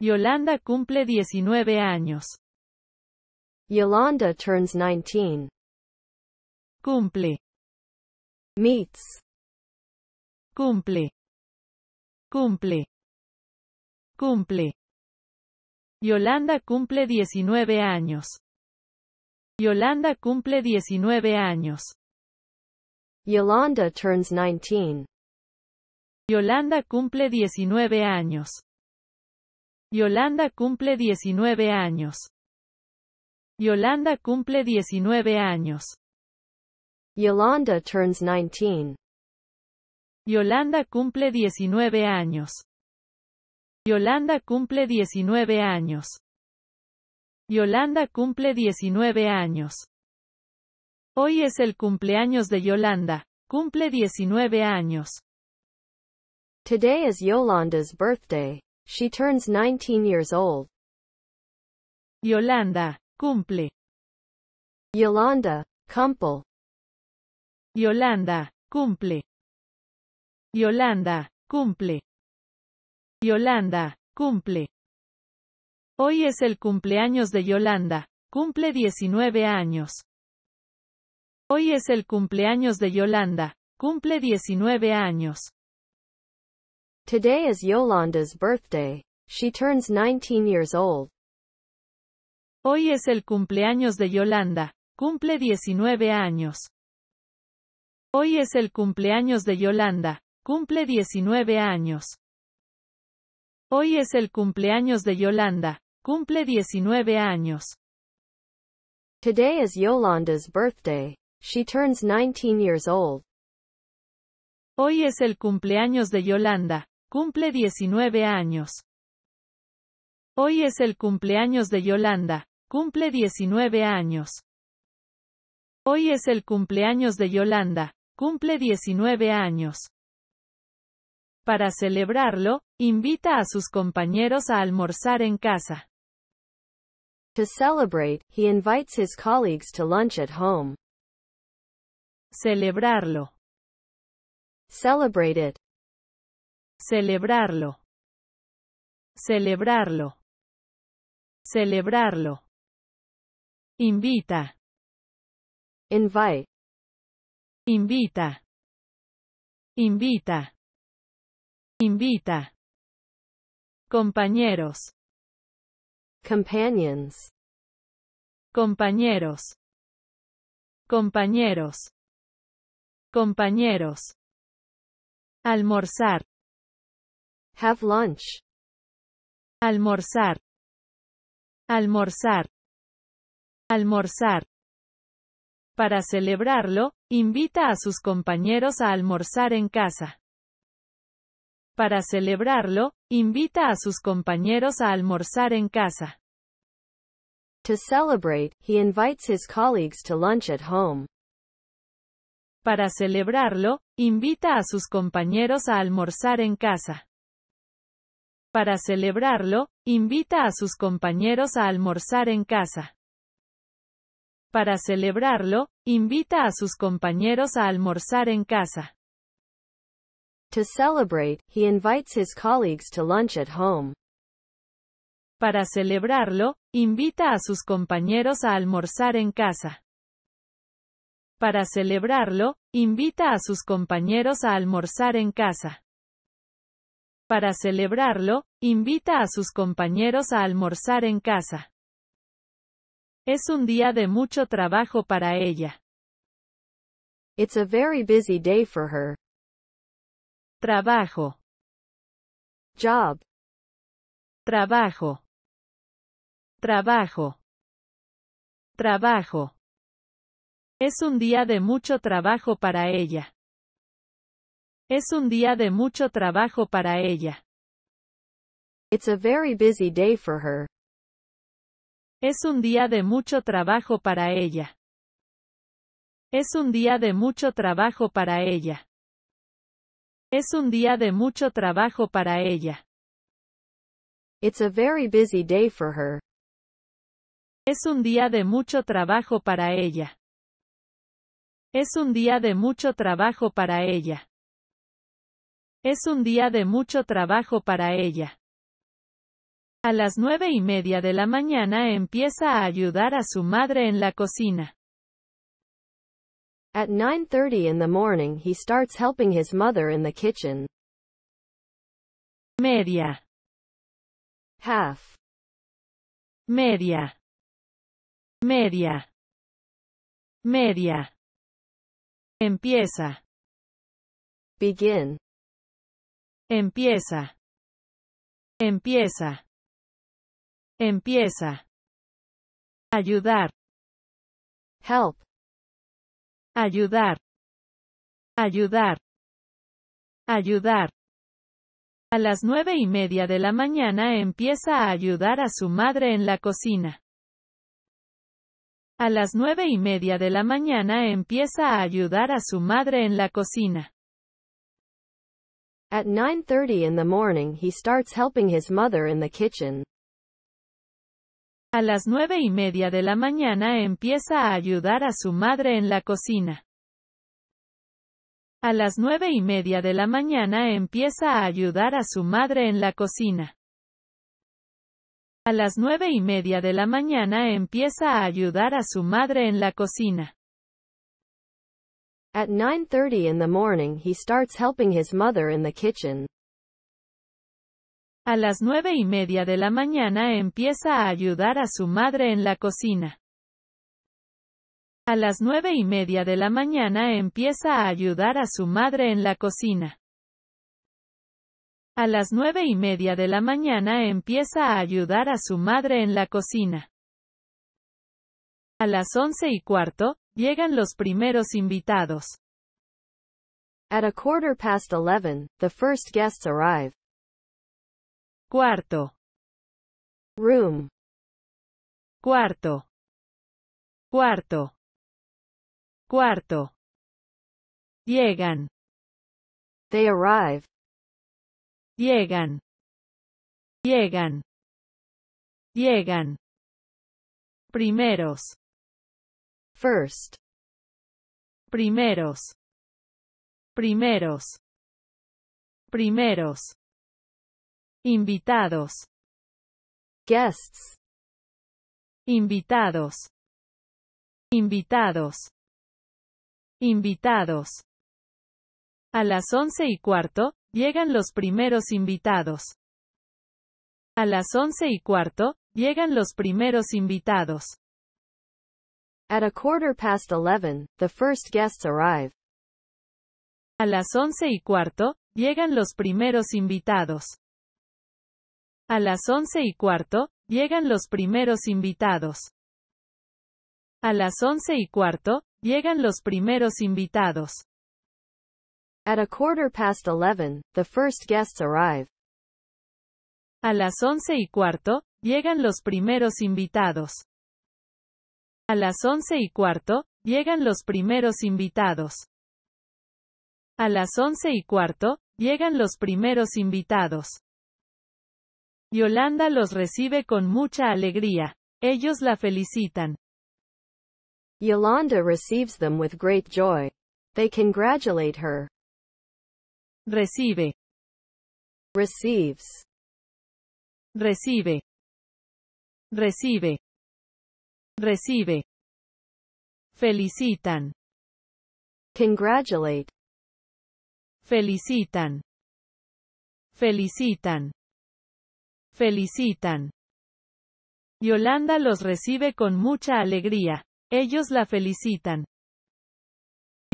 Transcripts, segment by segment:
Yolanda cumple 19 años. Yolanda turns 19. Cumple. Meets. Cumple. Cumple. Cumple. Yolanda cumple 19 años. Yolanda cumple 19 años. Yolanda turns 19. Yolanda cumple 19 años. Yolanda cumple 19 años. Yolanda cumple 19 años. Yolanda turns 19. Yolanda cumple 19 años. Yolanda cumple 19 años. Yolanda cumple 19 años. Hoy es el cumpleaños de Yolanda. Cumple 19 años. Today is Yolanda's birthday. She turns 19 years old. Yolanda, cumple. Yolanda, cumple. Yolanda, cumple. Yolanda, cumple. Yolanda, cumple. Hoy es el cumpleaños de Yolanda, cumple 19 años. Hoy es el cumpleaños de Yolanda, cumple 19 años. Today is Yolanda's birthday. She turns 19 years old. Hoy es el cumpleaños de Yolanda. Cumple 19 años. Hoy es el cumpleaños de Yolanda. Cumple 19 años. Hoy es el cumpleaños de Yolanda. Cumple 19 años. Today is Yolanda's birthday. She turns 19 years old. Hoy es el cumpleaños de Yolanda. Cumple 19 años. Hoy es el cumpleaños de Yolanda. Cumple 19 años. Hoy es el cumpleaños de Yolanda. Cumple 19 años. Para celebrarlo, invita a sus compañeros a almorzar en casa. To celebrate, he invites his colleagues to lunch at home. Celebrarlo. Celebrate it. Celebrarlo. Celebrarlo. Celebrarlo. Invita. Invite. Invita. Invita. Invita. Compañeros. Companions. Compañeros. Compañeros. Compañeros. Almorzar. Have lunch. Almorzar. Almorzar. Almorzar. Para celebrarlo, invita a sus compañeros a almorzar en casa. Para celebrarlo, invita a sus compañeros a almorzar en casa. To celebrate, he invites his colleagues to lunch at home. Para celebrarlo, invita a sus compañeros a almorzar en casa. Para celebrarlo, invita a sus compañeros a almorzar en casa. Para celebrarlo, invita a sus compañeros a almorzar en casa. To celebrate, he invites his colleagues to lunch at home. Para celebrarlo, invita a sus compañeros a almorzar en casa. Para celebrarlo, invita a sus compañeros a almorzar en casa. Para celebrarlo, invita a sus compañeros a almorzar en casa. Es un día de mucho trabajo para ella. It's a very busy day for her. Trabajo. Job. Trabajo. Trabajo. Trabajo. Es un día de mucho trabajo para ella. Es un día de mucho trabajo para ella. very busy day for her. Es un día de mucho trabajo para ella. Es un día de mucho trabajo para ella. Es un día de mucho trabajo para ella. a very busy day for her. Es un día de mucho trabajo para ella. Es un día de mucho trabajo para ella. Es un día de mucho trabajo para ella. A las nueve y media de la mañana empieza a ayudar a su madre en la cocina. At 9:30 in the morning he starts helping his mother in the kitchen. Media. Half. Media. Media. Media. Empieza. Begin. Empieza. Empieza. Empieza. Ayudar. Help. Ayudar. Ayudar. Ayudar. A las nueve y media de la mañana empieza a ayudar a su madre en la cocina. A las nueve y media de la mañana empieza a ayudar a su madre en la cocina. At 9.30 in the morning he starts helping his mother in the kitchen. A las nueve y media de la mañana empieza a ayudar a su madre en la cocina. A las nueve y media de la mañana empieza a ayudar a su madre en la cocina. A las nueve y media de la mañana empieza a ayudar a su madre en la cocina. At 9.30 in the morning he starts helping his mother in the kitchen. A las nueve y media de la mañana empieza a ayudar a su madre en la cocina. A las nueve y media de la mañana empieza a ayudar a su madre en la cocina. A las nueve y media de la mañana empieza a ayudar a su madre en la cocina. A las once y cuarto, Llegan los primeros invitados. At a quarter past eleven, the first guests arrive. Cuarto. Room. Cuarto. Cuarto. Cuarto. Llegan. They arrive. Llegan. Llegan. Llegan. Primeros. First. Primeros. Primeros. Primeros. Invitados. Guests. Invitados. Invitados. Invitados. A las once y cuarto, llegan los primeros invitados. A las once y cuarto, llegan los primeros invitados. At a quarter past eleven, the first guests arrive. A las once y cuarto, llegan los primeros invitados. A las once y cuarto, llegan los primeros invitados. A las once y cuarto, llegan los primeros invitados. At a quarter past eleven, the first guests arrive. A las once y cuarto, llegan los primeros invitados. A las once y cuarto, llegan los primeros invitados. A las once y cuarto, llegan los primeros invitados. Yolanda los recibe con mucha alegría. Ellos la felicitan. Yolanda receives them with great joy. They congratulate her. Recibe. Receives. Recibe. Recibe. Recibe. Felicitan. Congratulate. Felicitan. Felicitan. Felicitan. Yolanda los recibe con mucha alegría. Ellos la felicitan.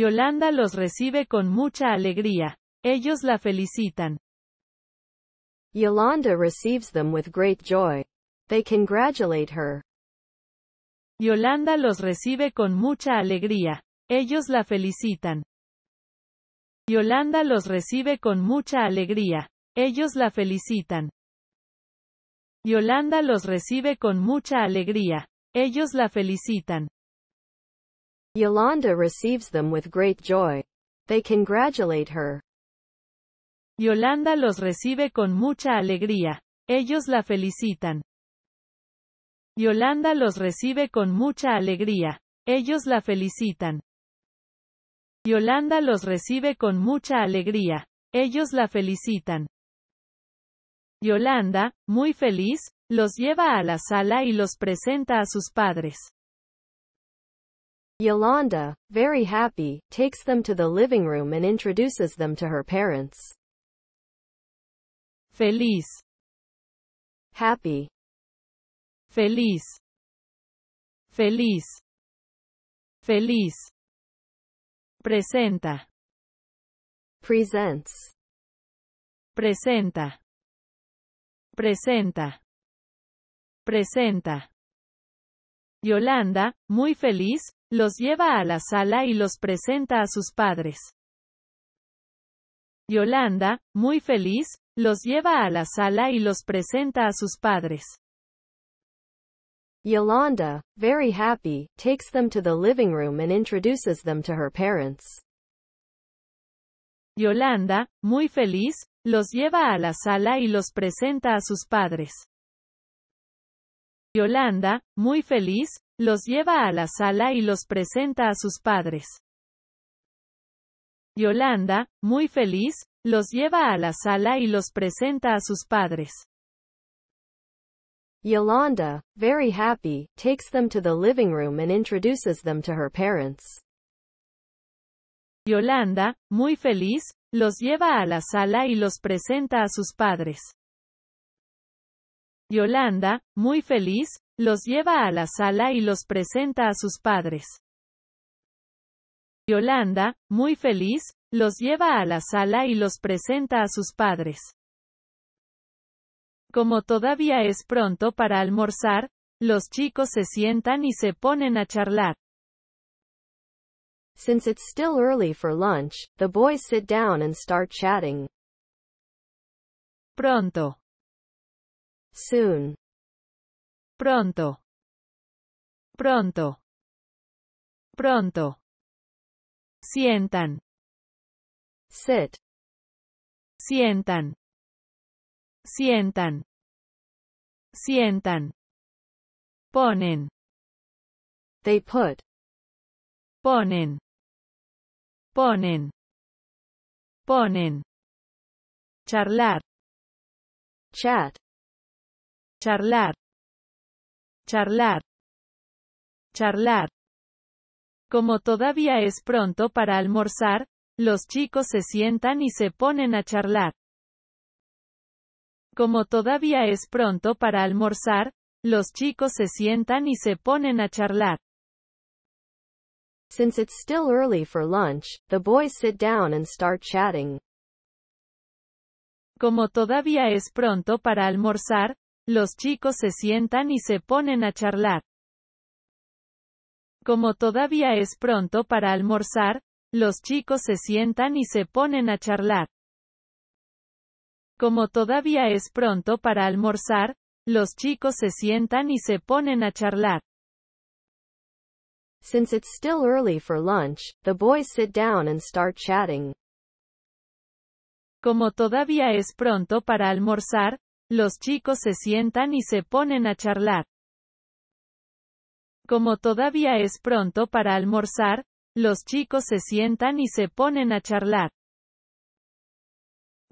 Yolanda los recibe con mucha alegría. Ellos la felicitan. Yolanda receives them with great joy. They congratulate her. Yolanda los recibe con mucha alegría. Ellos la felicitan. Yolanda los recibe con mucha alegría. Ellos la felicitan. Yolanda los recibe con mucha alegría. Ellos la felicitan. Yolanda receives them with great joy. They congratulate her. Yolanda los recibe con mucha alegría. Ellos la felicitan. Yolanda los recibe con mucha alegría. Ellos la felicitan. Yolanda los recibe con mucha alegría. Ellos la felicitan. Yolanda, muy feliz, los lleva a la sala y los presenta a sus padres. Yolanda, very happy, takes them to the living room and introduces them to her parents. Feliz. Happy feliz, feliz, feliz. Presenta. Presents. Presenta. Presenta. Presenta. Yolanda, muy feliz, los lleva a la sala y los presenta a sus padres. Yolanda, muy feliz, los lleva a la sala y los presenta a sus padres. Yolanda, very happy, takes them to the living room and introduces them to her parents. Yolanda, muy feliz, los lleva a la sala y los presenta a sus padres. Yolanda, muy feliz, los lleva a la sala y los presenta a sus padres. Yolanda, muy feliz, los lleva a la sala y los presenta a sus padres. Yolanda, very happy, takes them to the living room and introduces them to her parents. Yolanda, muy feliz, los lleva a la sala y los presenta a sus padres. Yolanda, muy feliz, los lleva a la sala y los presenta a sus padres. Yolanda, muy feliz, los lleva a la sala y los presenta a sus padres. Como todavía es pronto para almorzar, los chicos se sientan y se ponen a charlar. Since it's still early for lunch, the boys sit down and start chatting. Pronto. Soon. Pronto. Pronto. Pronto. Sientan. Sit. Sientan sientan, sientan, ponen, they put, ponen, ponen, ponen, charlar, chat, charlar, charlar, charlar. Como todavía es pronto para almorzar, los chicos se sientan y se ponen a charlar. Como todavía es pronto para almorzar, los chicos se sientan y se ponen a charlar. Since it's still early for lunch, the boys sit down and start chatting. Como todavía es pronto para almorzar, los chicos se sientan y se ponen a charlar. Como todavía es pronto para almorzar, los chicos se sientan y se ponen a charlar. Como todavía es pronto para almorzar, los chicos se sientan y se ponen a charlar. Since it's still early for lunch, the boys sit down and start chatting. Como todavía es pronto para almorzar, los chicos se sientan y se ponen a charlar. Como todavía es pronto para almorzar, los chicos se sientan y se ponen a charlar.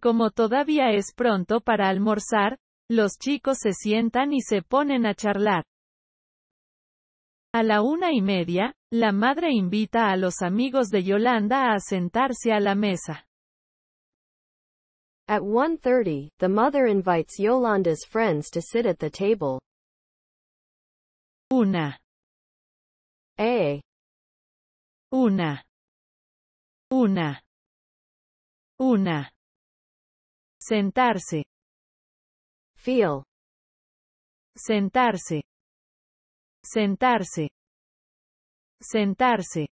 Como todavía es pronto para almorzar, los chicos se sientan y se ponen a charlar. A la una y media, la madre invita a los amigos de Yolanda a sentarse a la mesa. At 1.30, the mother invites Yolanda's friends to sit at the table. Una. A. Una. Una. Una sentarse feel sentarse sentarse sentarse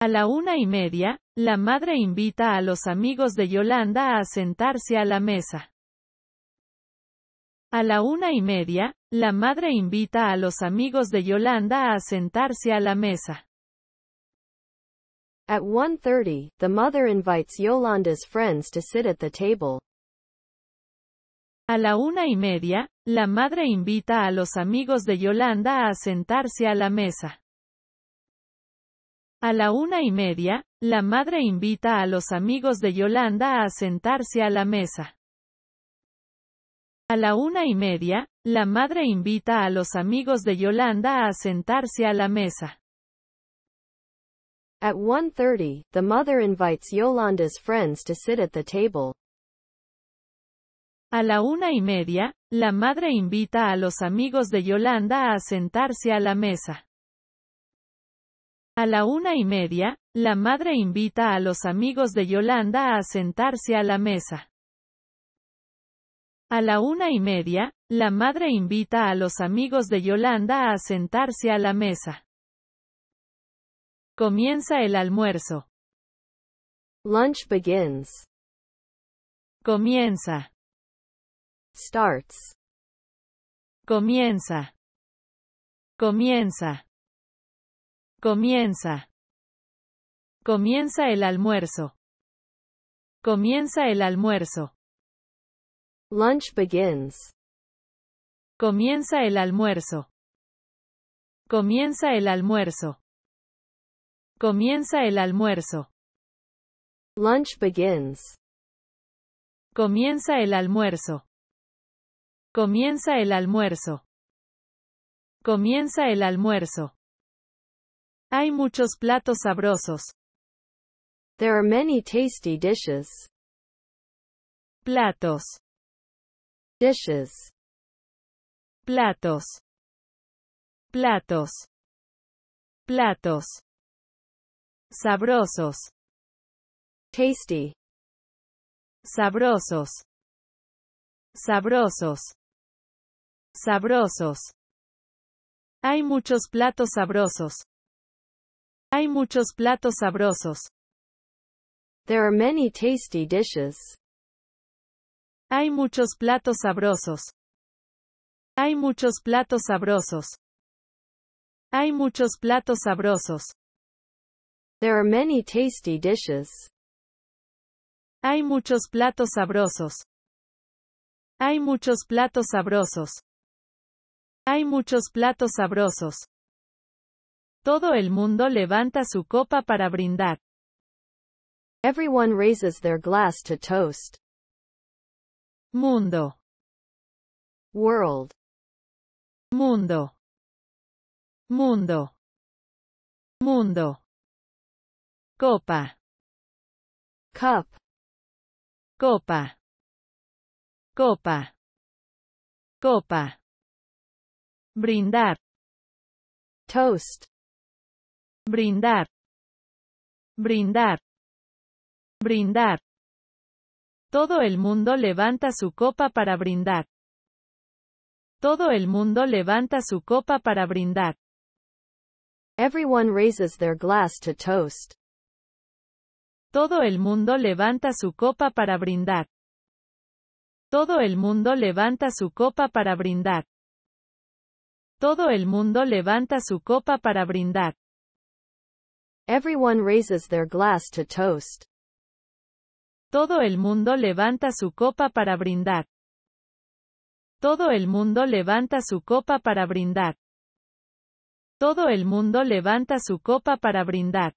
a la una y media, la madre invita a los amigos de Yolanda a sentarse a la mesa. A la una y media, la madre invita a los amigos de Yolanda a sentarse a la mesa. At 1.30, the mother invites Yolanda's friends to sit at the table. A la una y media, la madre invita a los amigos de Yolanda a sentarse a la mesa. A la una y media, la madre invita a los amigos de Yolanda a sentarse a la mesa. A la una y media, la madre invita a los amigos de Yolanda a sentarse a la mesa. At 1.30, the mother invites Yolanda's friends to sit at the table. A la una y media, la madre invita a los amigos de Yolanda a sentarse a la mesa. A la una y media, la madre invita a los amigos de Yolanda a sentarse a la mesa. A la una y media, la madre invita a los amigos de Yolanda a sentarse a la mesa. Comienza el almuerzo. Lunch begins. Comienza. Starts. Comienza. Comienza. Comienza. Comienza el almuerzo. Comienza el almuerzo. Lunch begins. Comienza el almuerzo. Comienza el almuerzo. Comienza el almuerzo. Lunch begins. Comienza el almuerzo. Comienza el almuerzo. Comienza el almuerzo. Hay muchos platos sabrosos. There are many tasty dishes. Platos. Dishes. Platos. Platos. Platos. Sabrosos. Tasty. Sabrosos. Sabrosos. Sabrosos. Hay muchos platos sabrosos. Hay muchos platos sabrosos. There are many tasty dishes. Hay muchos platos sabrosos. Hay muchos platos sabrosos. Hay muchos platos sabrosos. There are many tasty dishes. Hay muchos platos sabrosos. Hay muchos platos sabrosos. Hay muchos platos sabrosos. Todo el mundo levanta su copa para brindar. Everyone raises their glass to toast. Mundo. World. Mundo. Mundo. Mundo copa cup copa copa copa brindar toast brindar brindar brindar todo el mundo levanta su copa para brindar todo el mundo levanta su copa para brindar Everyone raises their glass to toast. Todo el mundo levanta su copa para brindar. Todo el mundo levanta su copa para brindar. Todo el mundo levanta su copa para brindar. Everyone raises their glass to toast. Todo el mundo levanta su copa para brindar. Todo el mundo levanta su copa para brindar. Todo el mundo levanta su copa para brindar.